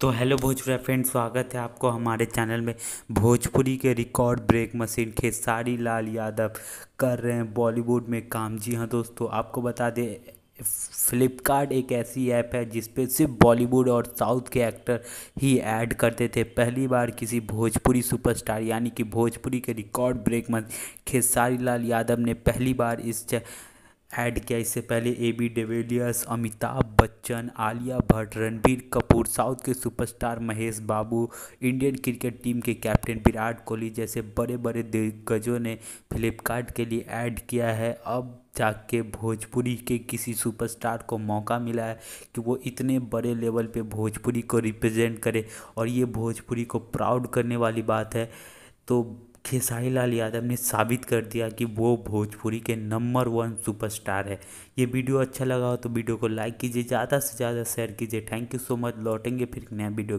तो hello Bhojpura friend स्वागत है आपको हमारे चैनल में भोजपुरी के record break machine Khesari Lal Yadav कर रहे हैं बॉलीवुड में काम जी हाँ दोस्तों आपको बता दें फ्लिपकार्ट एक ऐसी ऐप है जिस पर सिर्फ बॉलीवुड और साउथ के एक्टर ही ऐड करते थे पहली बार किसी भोजपुरी सुपरस्टार यानी कि भोजपुरी के record break machine Khesari Lal Yadav ने पहली बार इस ऐड किया इससे पहले A B de Villiers Amitabh Bachchan Alia Bhatt Ranbir Kapoor south के superstar Mahesh Babu Indian cricket team के कैप्टन विराट कोहली जैसे बड़े बड़े दिग्गजों ने फ्लिपकार्ट के लिए ऐड किया है अब जाके भोजपुरी के किसी सुपरस्टार को मौका मिला है कि वो इतने बड़े लेवल पे भोजपुरी को रिप्रेजेंट करे और ये भोजपुरी को प्राउड करने वाली बात है तो खेसारी लाल यादव ने साबित कर दिया कि वो भोजपुरी के नंबर वन सुपरस्टार है ये वीडियो अच्छा लगा हो तो वीडियो को लाइक कीजिए ज़्यादा से ज़्यादा शेयर कीजिए थैंक यू सो मच लौटेंगे फिर नया वीडियो